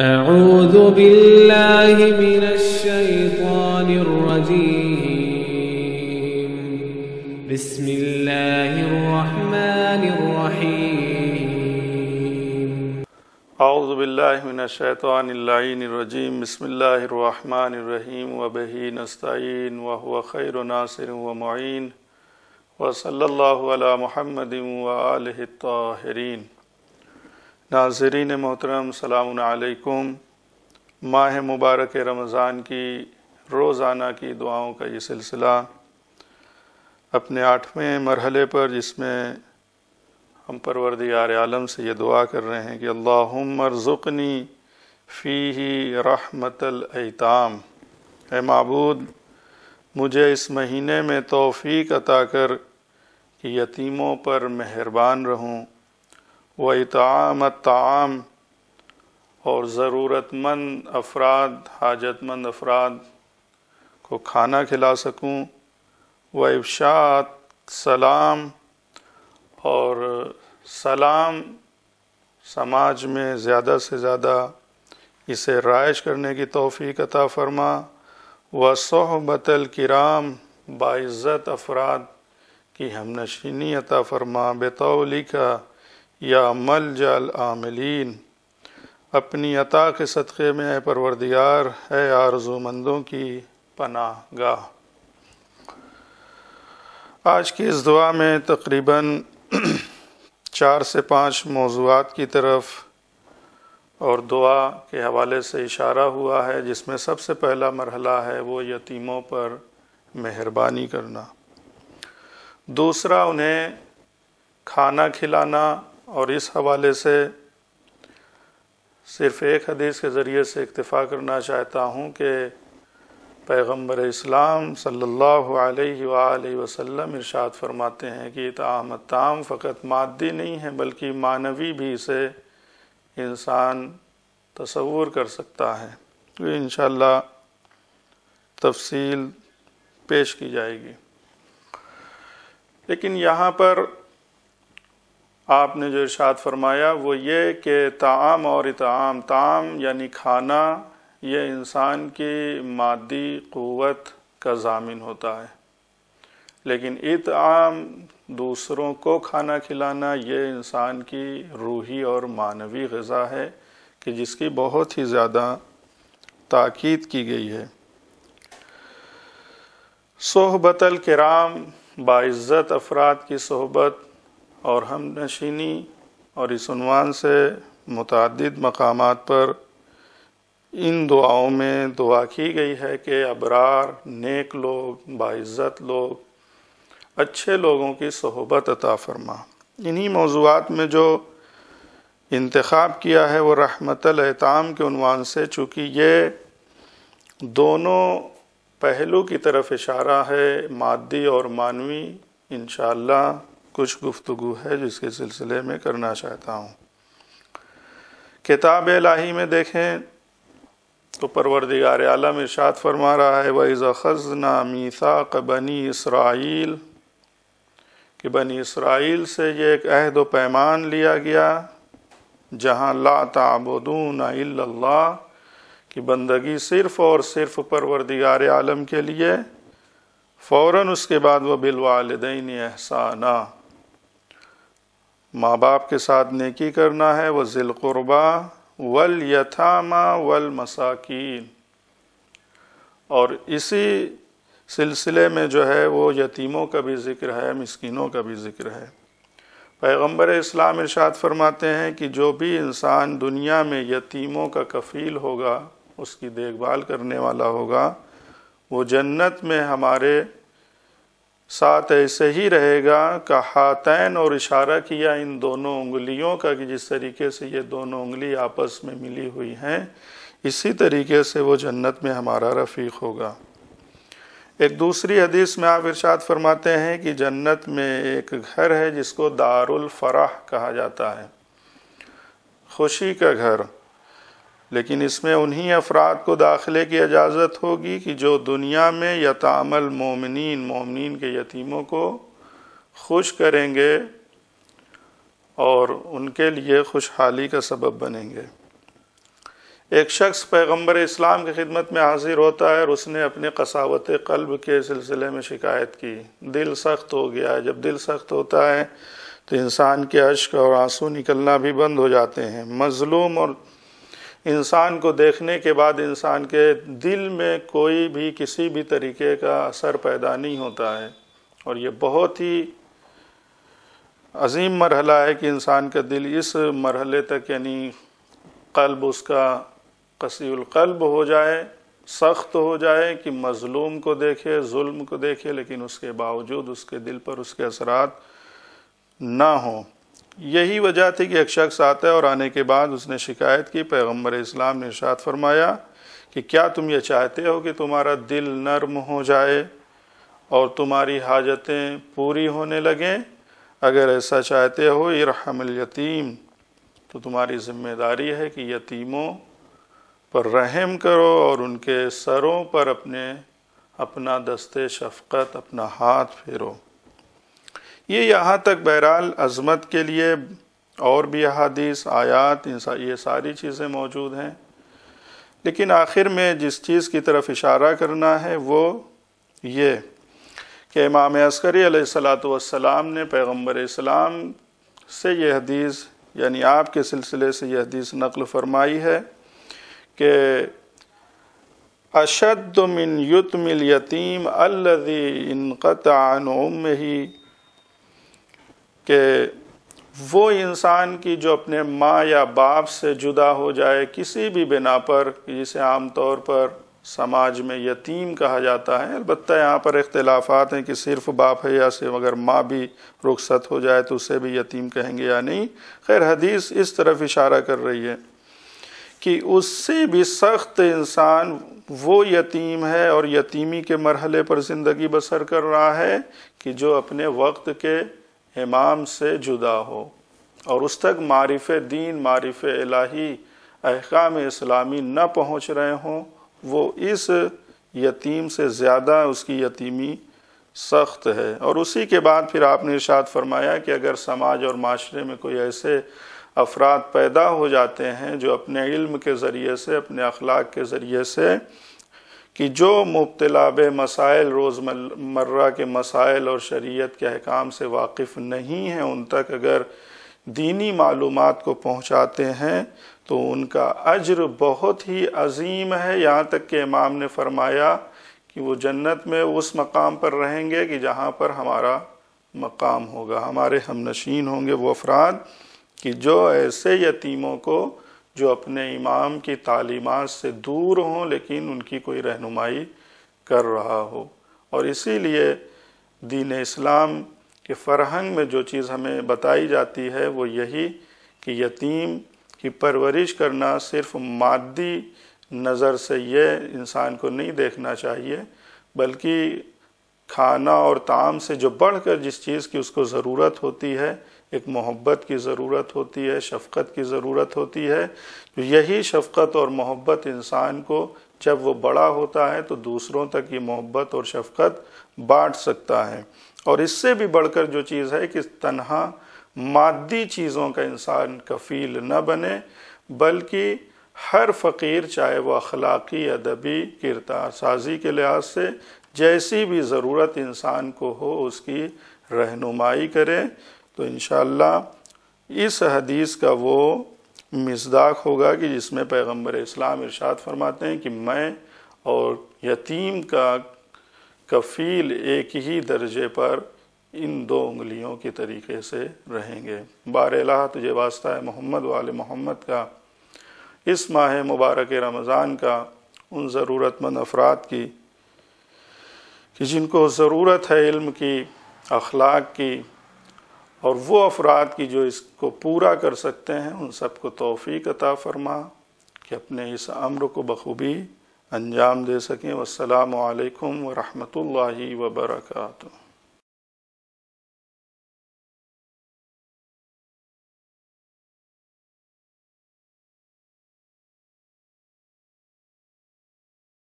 أعوذ بالله من الشيطان الرجيم بسم الله الرحمن الرحيم أعوذ بالله من الشيطان اللعين الرجيم بسم الله الرحمن الرحيم وبه نستعين وهو خير ناصر ومعين وصلى الله على محمد وآله الطاهرين नाजरीन मोहतरम सलामकुम माह मुबारक रमज़ान की रोज़ाना की दुआओं का ये सिलसिला अपने आठवें मरहले पर जिसमें हम परवरद आलम से ये दुआ कर रहे हैं कि अल्लामरज़ुकनी फ़ी ही रहमतलताम ए मबूद मुझे इस महीने में तोफ़ी अता कर कि यतीमों पर मेहरबान रहूँ व इताम ताम और ज़रूरतमंद अफराद हाजतमंद अफराद को खाना खिला सकूं व इफ्शात सलाम और सलाम समाज में ज़्यादा से ज़्यादा इसे राइज करने की तोफ़ी अता फरमा व सोहबतल कराम बाज़त अफराद की हमनशीनी अता फरमा बेतौली का या मल जल आमलिन अपनी अता के सदक़े में ए परवरदिगार है आरजूमंदों की पनाह गाह आज की इस दुआ में तकरीबन चार से पाँच मौजूद की तरफ और दुआ के हवाले से इशारा हुआ है जिसमें सबसे पहला मरहला है वो यतीमों पर मेहरबानी करना दूसरा उन्हें खाना खिलाना और इस हवाले से सिर्फ़ एक हदीस के ज़रिए से इक्तफ़ा करना चाहता हूँ कि पैगम्बर इस्लाम सल्लल्लाहु अलैहि वसल्लम इरशाद फरमाते हैं कि ताम ताम फ़कत मादी नहीं है बल्कि मानवी भी इसे इंसान तस्वूर कर सकता है तो इन तफसील पेश की जाएगी लेकिन यहाँ पर आपने जो इरशाद फरमाया वो ये कि ताम और इताम ताम यानी खाना ये इंसान की मादी क़वत का जामिन होता है लेकिन इताम दूसरों को खाना खिलाना ये इंसान की रूही और मानवी गज़ा है कि जिसकी बहुत ही ज़्यादा ताक़ीद की गई है सोहबतल कराम बाज़्ज़त अफराद की सोहबत और हम नशीनी और इस उनवान से मुतद मकाम पर इन दुआओं में दुआ की गई है कि अबरार नेक लोग बाज़्ज़त लोग अच्छे लोगों की सहबत अता फरमा इन्हीं मौजूद में जो इंतखब किया है वो रहमतलहताम के अनवान से चूँकि ये दोनों पहलू की तरफ इशारा है मादी और मानवी इन कुछ गुफ्तु है जिसके सिलसिले में करना चाहता हूँ किताब लाही में देखें तो परवरदिगार आलम इर्शाद फरमा रहा है वज़ ख़जना मीसा बनी इसराइल कि बनी इसराइल से ये एक अहद व पैमान लिया गया जहाँ ला ताबदून अल्लाह की बंदगी सिर्फ़ और सिर्फ़ परवरदिगार आलम के लिए फ़ौर उसके बाद वह बिलवालदेन एहसाना माँ बाप के साथ नेकी करना है वह ज़िलक़ुरबा वल यथामा वल मसाकिन और इसी सिलसिले में जो है वो यतीमों का भी ज़िक्र है मिसकीनों का भी ज़िक्र है पैगंबर इस्लाम इरशाद फरमाते हैं कि जो भी इंसान दुनिया में यतीमों का कफ़ील होगा उसकी देखभाल करने वाला होगा वो जन्नत में हमारे साथ ऐसे ही रहेगा का हातैन और इशारा किया इन दोनों उंगलियों का कि जिस तरीके से ये दोनों उंगली आपस में मिली हुई हैं इसी तरीके से वो जन्नत में हमारा रफ़ीक होगा एक दूसरी हदीस में आप इरशाद फरमाते हैं कि जन्नत में एक घर है जिसको दारुल फराह कहा जाता है खुशी का घर लेकिन इसमें उन्हीं अफराद को दाखिले की इजाज़त होगी कि जो दुनिया में यतामल मोमिन मोमिन के यतीमों को खुश करेंगे और उनके लिए खुशहाली का सबब बनेंगे एक शख्स पैगंबर इस्लाम की खिदमत में हाजिर होता है और उसने अपने कसावत कल्ब के सिलसिले में शिकायत की दिल सख्त हो गया है जब दिल सख्त होता है तो इंसान के अश्क और आंसू निकलना भी बंद हो जाते हैं मज़लूम और इंसान को देखने के बाद इंसान के दिल में कोई भी किसी भी तरीके का असर पैदा नहीं होता है और ये बहुत ही अजीम मरहला है कि इंसान का दिल इस मरहले तक यानी कल्ब उसका कसीकल्ब हो जाए सख्त हो जाए कि मज़लूम को देखे जुल्म को देखे लेकिन उसके बावजूद उसके दिल पर उसके असरात ना हों यही वजह थी कि एक शख्स आता है और आने के बाद उसने शिकायत की पैगम्बर इस्लाम ने इर्शाद फरमाया कि क्या तुम ये चाहते हो कि तुम्हारा दिल नर्म हो जाए और तुम्हारी हाजतें पूरी होने लगें अगर ऐसा चाहते हो इरहमल यतीम तो तुम्हारी जिम्मेदारी है कि यतीमों पर रहम करो और उनके सरों पर अपने अपना दस्ते शफकत अपना हाथ फेरो ये यहाँ तक बहरहाल अजमत के लिए और भी अहादीस आयात ये सारी चीज़ें मौजूद हैं लेकिन आखिर में जिस चीज़ की तरफ इशारा करना है वो ये कि इमाम अस्करी सलाम ने पैगम्बर इस्लाम से यह हदीस यानी आपके सिलसिले से यह हदीस नकल फरमाई है कि अशद मिन युतमिल यतीम अल्लि इनकत ही कि वो इंसान की जो अपने माँ या बाप से जुदा हो जाए किसी भी बिना पर जिसे आम तौर पर समाज में यतीम कहा जाता है अलबत्त यहाँ पर इख्तलाफात हैं कि सिर्फ बाप है या सिर्फ अगर माँ भी रुखसत हो जाए तो उसे भी यतीम कहेंगे या नहीं खैर हदीस इस तरफ इशारा कर रही है कि उससे भी सख्त इंसान वो यतीम है और यतीमी के मरहले पर ज़िंदगी बसर कर रहा है कि जो अपने वक्त के इमाम से जुदा हो और उस तक मारिफ दीन मारिफ इलाही अहकाम इस्लामी न पहुँच रहे हों वो इस यतीम से ज़्यादा उसकी यतीमी सख्त है और उसी के बाद फिर आपने इर्शाद फरमाया कि अगर समाज और माशरे में कोई ऐसे अफराद पैदा हो जाते हैं जो अपने इल्म के ज़रिए से अपने अखलाक के ज़रिए से कि जो मुबतला मसाइल रोज़मर्रा के मसाइल और शरीयत के अहकाम से वाकिफ़ नहीं हैं उन तक अगर दीनी मालूम को पहुँचाते हैं तो उनका अजर बहुत ही अजीम है यहाँ तक कि इमाम ने फरमाया कि वो जन्नत में उस मकाम पर रहेंगे कि जहाँ पर हमारा मकाम होगा हमारे हम नशीन होंगे वो अफराद कि जो ऐसे यतीमों को जो अपने इमाम की तालीमत से दूर हों लेकिन उनकी कोई रहनुमाई कर रहा हो और इसीलिए दीन इस्लाम के फरहंग में जो चीज़ हमें बताई जाती है वो यही कि यतीम की परवरिश करना सिर्फ मादी नज़र से ये इंसान को नहीं देखना चाहिए बल्कि खाना और ताम से जो बढ़कर जिस चीज़ की उसको ज़रूरत होती है एक मोहब्बत की ज़रूरत होती है शफ़क़त की ज़रूरत होती है तो यही शफ़क़त और मोहब्बत इंसान को जब वो बड़ा होता है तो दूसरों तक ये मोहब्बत और शफ़क़त बांट सकता है और इससे भी बढ़कर जो चीज़ है कि तनहा मादी चीज़ों का इंसान कफ़ील न बने बल्कि हर फ़कीर चाहे वह अखलाक़ी अदबी किरदार साजी के लिहाज से जैसी भी ज़रूरत इंसान को हो उसकी रहनुमाई करें तो इन इस हदीस का वो मजदाक होगा कि जिसमें पैगम्बर इस्लाम इरशाद फरमाते हैं कि मैं और यतीम का कफील एक ही दर्जे पर इन दो उंगलियों के तरीके से रहेंगे बार तुझे वास्ता है मोहम्मद वाल मोहम्मद का इस माह मुबारक रमज़ान का उन ज़रूरतमंद अफराद की कि जिनको ज़रूरत है इल्म की अखलाक की और वो अफराद की जो इसको पूरा कर सकते हैं उन सबको तोफ़ी अता फरमा कि अपने इस अम्र को बखूबी अंजाम दे सकें वालकम ला वर्का